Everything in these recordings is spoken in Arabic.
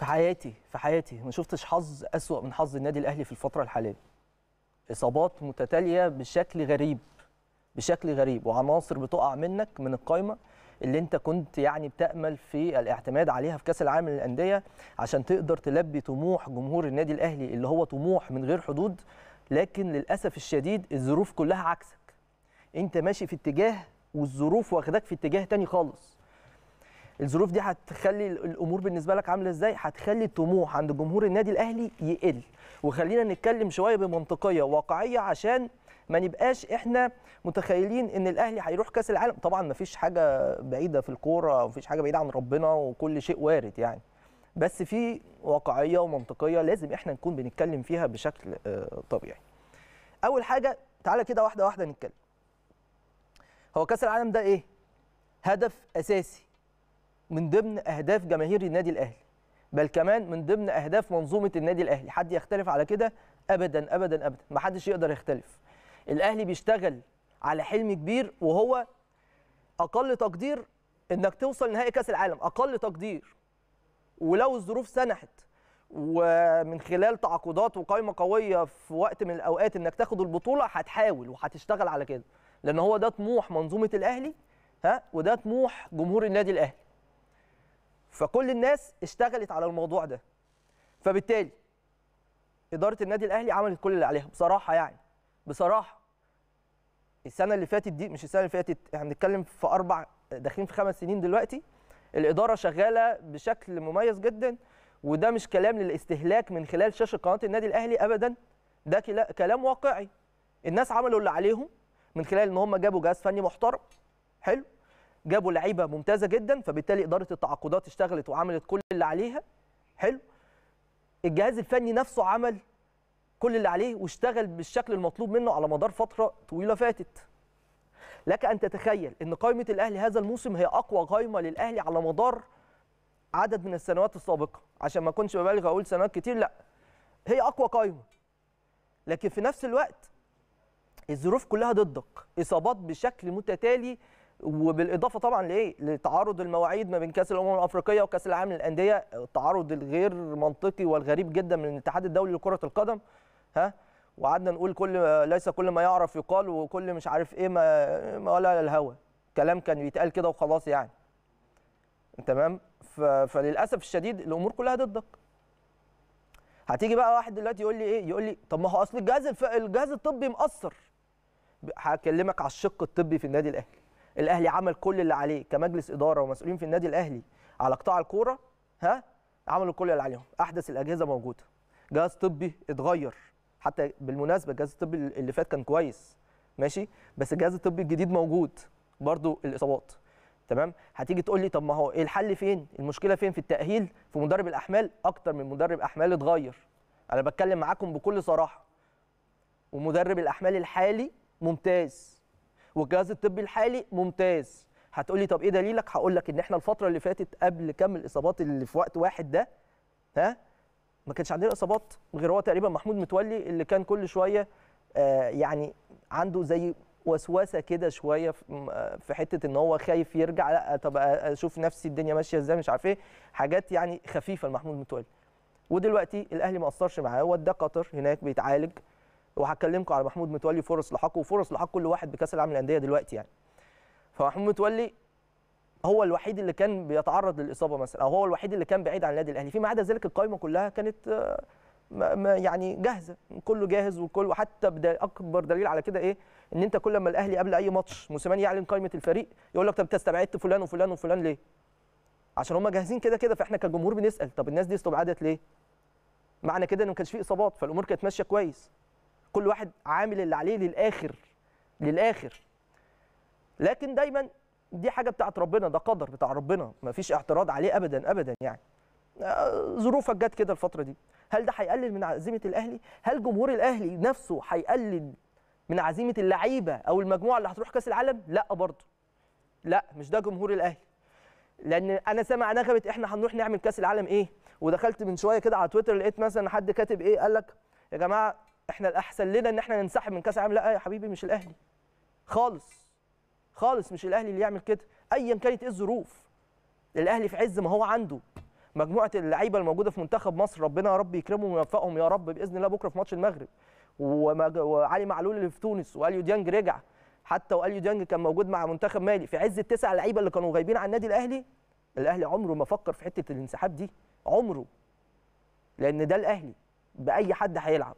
في حياتي في حياتي ما شفتش حظ اسوأ من حظ النادي الاهلي في الفتره الحاليه اصابات متتاليه بشكل غريب بشكل غريب وعناصر بتقع منك من القايمه اللي انت كنت يعني بتامل في الاعتماد عليها في كاس العالم للانديه عشان تقدر تلبي طموح جمهور النادي الاهلي اللي هو طموح من غير حدود لكن للاسف الشديد الظروف كلها عكسك انت ماشي في اتجاه والظروف واخداك في اتجاه تاني خالص الظروف دي هتخلي الامور بالنسبه لك عامله ازاي هتخلي الطموح عند جمهور النادي الاهلي يقل وخلينا نتكلم شويه بمنطقيه واقعيه عشان ما نبقاش احنا متخيلين ان الاهلي هيروح كاس العالم طبعا ما فيش حاجه بعيده في الكوره وما فيش حاجه بعيده عن ربنا وكل شيء وارد يعني بس في واقعيه ومنطقيه لازم احنا نكون بنتكلم فيها بشكل آه، طبيعي اول حاجه تعالى كده واحده واحده نتكلم هو كاس العالم ده ايه هدف اساسي من ضمن اهداف جماهير النادي الاهلي بل كمان من ضمن اهداف منظومه النادي الاهلي حد يختلف على كده ابدا ابدا ابدا ما حدش يقدر يختلف الاهلي بيشتغل على حلم كبير وهو اقل تقدير انك توصل نهائي كاس العالم اقل تقدير ولو الظروف سنحت ومن خلال تعاقدات وقائمه قويه في وقت من الاوقات انك تاخد البطوله هتحاول وهتشتغل على كده لان هو ده طموح منظومه الاهلي ها وده طموح جمهور النادي الاهلي فكل الناس اشتغلت على الموضوع ده فبالتالي اداره النادي الاهلي عملت كل اللي عليها بصراحه يعني بصراحه السنه اللي فاتت دي مش السنه اللي فاتت احنا بنتكلم في اربع داخلين في خمس سنين دلوقتي الاداره شغاله بشكل مميز جدا وده مش كلام للاستهلاك من خلال شاشه قناه النادي الاهلي ابدا ده كلام واقعي الناس عملوا اللي عليهم من خلال ان هم جابوا جهاز فني محترم حلو جابوا لعيبه ممتازه جدا فبالتالي اداره التعاقدات اشتغلت وعملت كل اللي عليها حلو الجهاز الفني نفسه عمل كل اللي عليه واشتغل بالشكل المطلوب منه على مدار فتره طويله فاتت لك ان تتخيل ان قائمه الاهلي هذا الموسم هي اقوى قائمه للاهلي على مدار عدد من السنوات السابقه عشان ما اكونش ببالغ اقول سنوات كتير لا هي اقوى قائمه لكن في نفس الوقت الظروف كلها ضدك اصابات بشكل متتالي وبالاضافه طبعا لايه؟ لتعارض المواعيد ما بين كاس الامم الافريقيه وكاس العالم للانديه، التعارض الغير منطقي والغريب جدا من الاتحاد الدولي لكره القدم ها وقعدنا نقول كل ليس كل ما يعرف يقال وكل مش عارف ايه ما, ما ولا الهوى كلام كان بيتقال كده وخلاص يعني تمام فللاسف الشديد الامور كلها ضدك هتيجي بقى واحد دلوقتي يقول لي ايه يقول لي طب ما هو اصل الجهاز الف... الجهاز الطبي مقصر هكلمك على الشق الطبي في النادي الاهلي الاهلي عمل كل اللي عليه كمجلس اداره ومسؤولين في النادي الاهلي على قطاع الكوره ها عملوا كل اللي عليهم احدث الاجهزه موجوده جهاز طبي اتغير حتى بالمناسبه الجهاز الطبي اللي فات كان كويس ماشي بس الجهاز الطبي الجديد موجود برضو الاصابات تمام هتيجي تقول لي طب ما هو الحل فين المشكله فين في التاهيل في مدرب الاحمال اكتر من مدرب احمال اتغير انا بتكلم معاكم بكل صراحه ومدرب الاحمال الحالي ممتاز والجهاز الطبي الحالي ممتاز هتقولي طب ايه دليلك هقول لك ان احنا الفتره اللي فاتت قبل كم الاصابات اللي في وقت واحد ده ها ما كانش عندنا اصابات غير هو تقريبا محمود متولي اللي كان كل شويه آه يعني عنده زي وسوسه كده شويه في آه، حته ان هو خايف يرجع لا طب آه، اشوف نفسي الدنيا ماشيه ازاي مش عارف ايه حاجات يعني خفيفه لمحمود متولي ودلوقتي الاهلي ما قصرش معاه وداه قطر هناك بيتعالج وهكلمكم على محمود متولي فرص لحقه وفرص لحق كل واحد بكاس العالم للانديه دلوقتي يعني فمحمود متولي هو الوحيد اللي كان بيتعرض للاصابه مثلا او هو الوحيد اللي كان بعيد عن النادي الاهلي فيما عدا ذلك القائمه كلها كانت آه، يعني جاهزه كله جاهز وكل وحتى اكبر دليل على كده ايه ان انت كل ما الاهلي قبل اي ماتش موسيماني يعلن قائمه الفريق يقول لك طب انت استبعدت فلان وفلان وفلان ليه عشان هم جاهزين كده كده فاحنا كجمهور بنسال طب الناس دي استبعدت ليه معنى كده ان ما كانش في اصابات فالامور كانت ماشيه كويس كل واحد عامل اللي عليه للاخر للاخر لكن دايما دي حاجه بتاعت ربنا ده قدر بتاع ربنا ما فيش اعتراض عليه ابدا ابدا يعني آه، ظروفك جت كده الفتره دي هل ده هيقلل من عزيمه الاهلي هل جمهور الاهلي نفسه هيقلل من عزيمه اللعيبه او المجموعه اللي هتروح كاس العالم لا برضه لا مش ده جمهور الاهلي لان انا سامع نغمه احنا هنروح نعمل كاس العالم ايه ودخلت من شويه كده على تويتر لقيت مثلا حد كاتب ايه قال لك يا جماعه احنا الاحسن لنا ان احنا ننسحب من كاس العالم لا يا حبيبي مش الاهلي خالص خالص مش الاهلي اللي يعمل كده ايا كانت ايه الظروف الاهلي في عز ما هو عنده مجموعه اللعيبه الموجوده في منتخب مصر ربنا يا رب يكرمهم ويوفقهم يا رب باذن الله بكره في ماتش المغرب وعلي معلول اللي في تونس واليو ديانج رجع حتى واليو ديانج كان موجود مع منتخب مالي في عز التسع لعيبه اللي كانوا غايبين عن النادي الاهلي الاهلي عمره ما فكر في حته الانسحاب دي عمره لان ده الاهلي باي حد هيلعب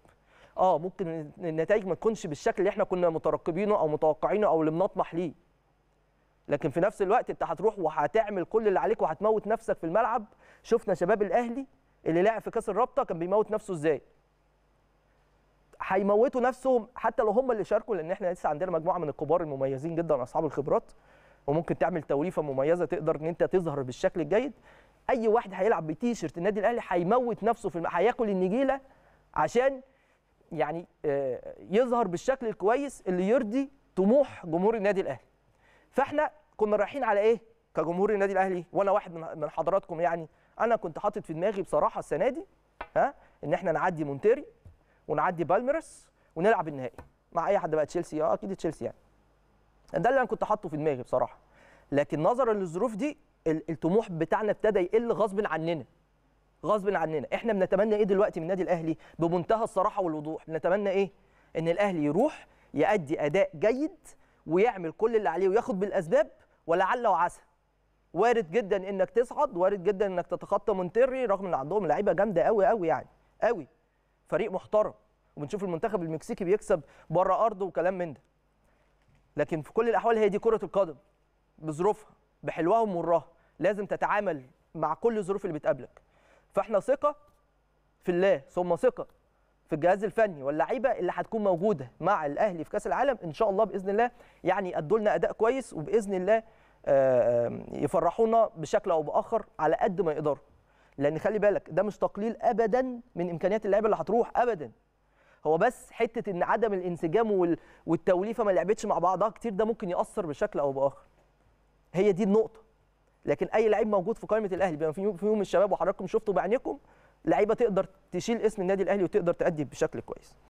اه ممكن النتائج ما تكونش بالشكل اللي احنا كنا مترقبينه او متوقعينه او اللي بنطمح ليه لكن في نفس الوقت انت هتروح وهتعمل كل اللي عليك وهتموت نفسك في الملعب شفنا شباب الاهلي اللي لعب في كاس الرابطه كان بيموت نفسه ازاي هيموتوا نفسهم حتى لو هم اللي شاركوا لان احنا لسه عندنا مجموعه من الكبار المميزين جدا اصحاب الخبرات وممكن تعمل توليفه مميزه تقدر ان انت تظهر بالشكل الجيد اي واحد هيلعب بتيشيرت النادي الاهلي هيموت نفسه في الم... هياكل النجيله عشان يعني آه، يظهر بالشكل الكويس اللي يرضي طموح جمهور النادي الاهلي فاحنا كنا رايحين على ايه كجمهور النادي الاهلي وانا واحد من حضراتكم يعني انا كنت حاطط في دماغي بصراحه السنه دي ها ان احنا نعدي مونتيري ونعدي بالميرس ونلعب النهائي مع اي حد بقى تشيلسي اه اكيد تشيلسي يعني ده اللي انا كنت حاطه في دماغي بصراحه لكن نظرا للظروف دي الطموح بتاعنا ابتدى يقل غصب عننا غصب عننا احنا بنتمنى ايه دلوقتي من النادي الاهلي بمنتهى الصراحه والوضوح بنتمنى ايه ان الاهلي يروح يأدي اداء جيد ويعمل كل اللي عليه وياخد بالاسباب ولعل وعسى وارد جدا انك تصعد وارد جدا انك تتخطى مونتيري رغم ان عندهم لعيبه جامده قوي قوي يعني قوي فريق محترم وبنشوف المنتخب المكسيكي بيكسب بره ارضه وكلام من ده لكن في كل الاحوال هي دي كره القدم بظروفها بحلوها ومرها لازم تتعامل مع كل الظروف اللي بتقابلك فاحنا ثقه في الله ثم ثقه في الجهاز الفني واللعيبه اللي هتكون موجوده مع الاهلي في كاس العالم ان شاء الله باذن الله يعني ادوا لنا اداء كويس وباذن الله آه، آه، يفرحونا بشكل او باخر على قد ما يقدروا لان خلي بالك ده مش تقليل ابدا من امكانيات اللعيبه اللي هتروح ابدا هو بس حته ان عدم الانسجام والتوليفه ما لعبتش مع بعضها كتير ده ممكن ياثر بشكل او باخر هي دي النقطه لكن اي لعيب موجود في قائمه الاهلي بما في يوم الشباب وحضراتكم شفتوا بعينيكم لعيبه تقدر تشيل اسم النادي الاهلي وتقدر تأدي بشكل كويس